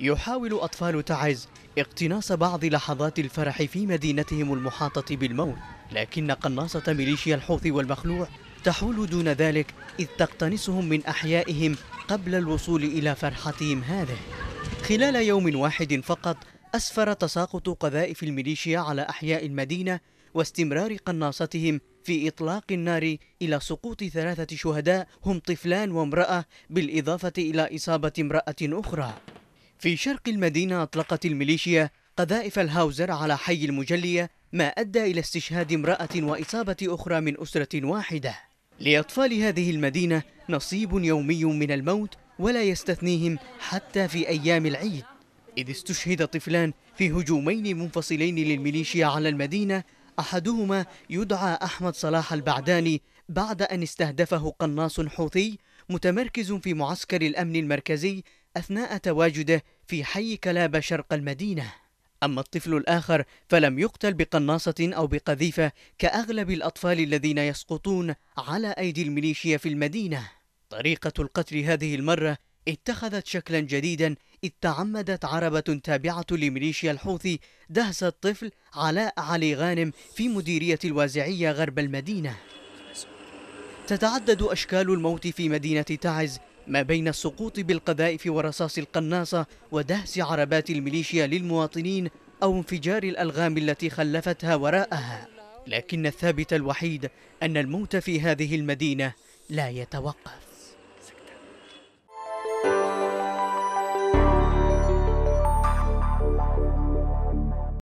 يحاول أطفال تعز اقتناص بعض لحظات الفرح في مدينتهم المحاطة بالموت لكن قناصة ميليشيا الحوثي والمخلوع تحول دون ذلك إذ تقتنصهم من أحيائهم قبل الوصول إلى فرحتهم هذه خلال يوم واحد فقط أسفر تساقط قذائف الميليشيا على أحياء المدينة واستمرار قناصتهم في إطلاق النار إلى سقوط ثلاثة شهداء هم طفلان وامرأة بالإضافة إلى إصابة امرأة أخرى في شرق المدينة أطلقت الميليشيا قذائف الهاوزر على حي المجلية ما أدى إلى استشهاد امرأة وإصابة أخرى من أسرة واحدة لأطفال هذه المدينة نصيب يومي من الموت ولا يستثنيهم حتى في أيام العيد إذ استشهد طفلان في هجومين منفصلين للميليشيا على المدينة أحدهما يدعى أحمد صلاح البعداني بعد أن استهدفه قناص حوثي متمركز في معسكر الأمن المركزي أثناء تواجده في حي كلاب شرق المدينة أما الطفل الآخر فلم يقتل بقناصة أو بقذيفة كأغلب الأطفال الذين يسقطون على أيدي الميليشيا في المدينة طريقة القتل هذه المرة اتخذت شكلا جديدا إذ تعمدت عربة تابعة لميليشيا الحوثي دهس الطفل علاء علي غانم في مديرية الوازعية غرب المدينة تتعدد أشكال الموت في مدينة تعز ما بين السقوط بالقذائف ورصاص القناصة ودهس عربات الميليشيا للمواطنين أو انفجار الألغام التي خلفتها وراءها لكن الثابت الوحيد أن الموت في هذه المدينة لا يتوقف